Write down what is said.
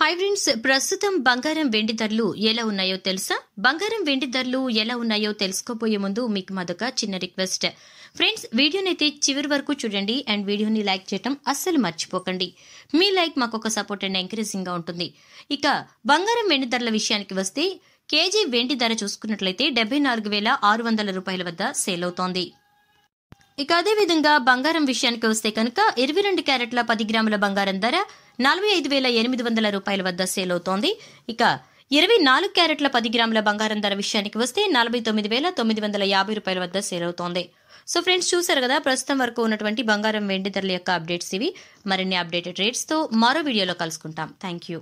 hi friends ప్రస్తుతం బంగారం వెండి ధరలు ఎలా ఉన్నాయో తెలుసా బంగారం వెండి ధరలు ఎలా ఉన్నాయో తెలుసుకోబోయే ముందు మీకు మదొక చిన్న రిక్వెస్ట్ ఫ్రెండ్స్ వీడియోని అయితే చివరి వరకు చూడండి అండ్ వీడియోని లైక్ చేయటం అస్సలు మర్చిపోకండి మీ లైక్ మాకు ఒక సపోర్ట్ అండ్ ఎంకరేజింగ్గా ఉంటుంది ఇక బంగారం వెండి ధరల విషయానికి వస్తే కేజీ వెండి ధర చూసుకున్నట్లయితే డెబ్బై నాలుగు వేల ఆరు వందల రూపాయల వద్ద సేల్ అవుతోంది ఇక అదేవిధంగా బంగారం విషయానికి వస్తే కనుక ఇరవై రెండు క్యారెట్ల పది గ్రాముల బంగారం ధర నలభై ఐదు వేల ఎనిమిది వందల రూపాయల వద్ద సేల్ అవుతోంది ఇక ఇరవై నాలుగు క్యారెట్ల పది గ్రాముల బంగారం ధర విషయానికి వస్తే నలభై తొమ్మిది వేల తొమ్మిది వందల యాభై రూపాయల వద్ద సేల్ అవుతోంది సో ఫ్రెండ్స్ చూశారు కదా ప్రస్తుతం వరకు ఉన్నటువంటి బంగారం వెండి ధరల యొక్క అప్డేట్స్ ఇవి మరిన్ని అప్డేటెడ్ రేట్స్తో మరో వీడియోలో కలుసుకుంటాం థ్యాంక్ యూ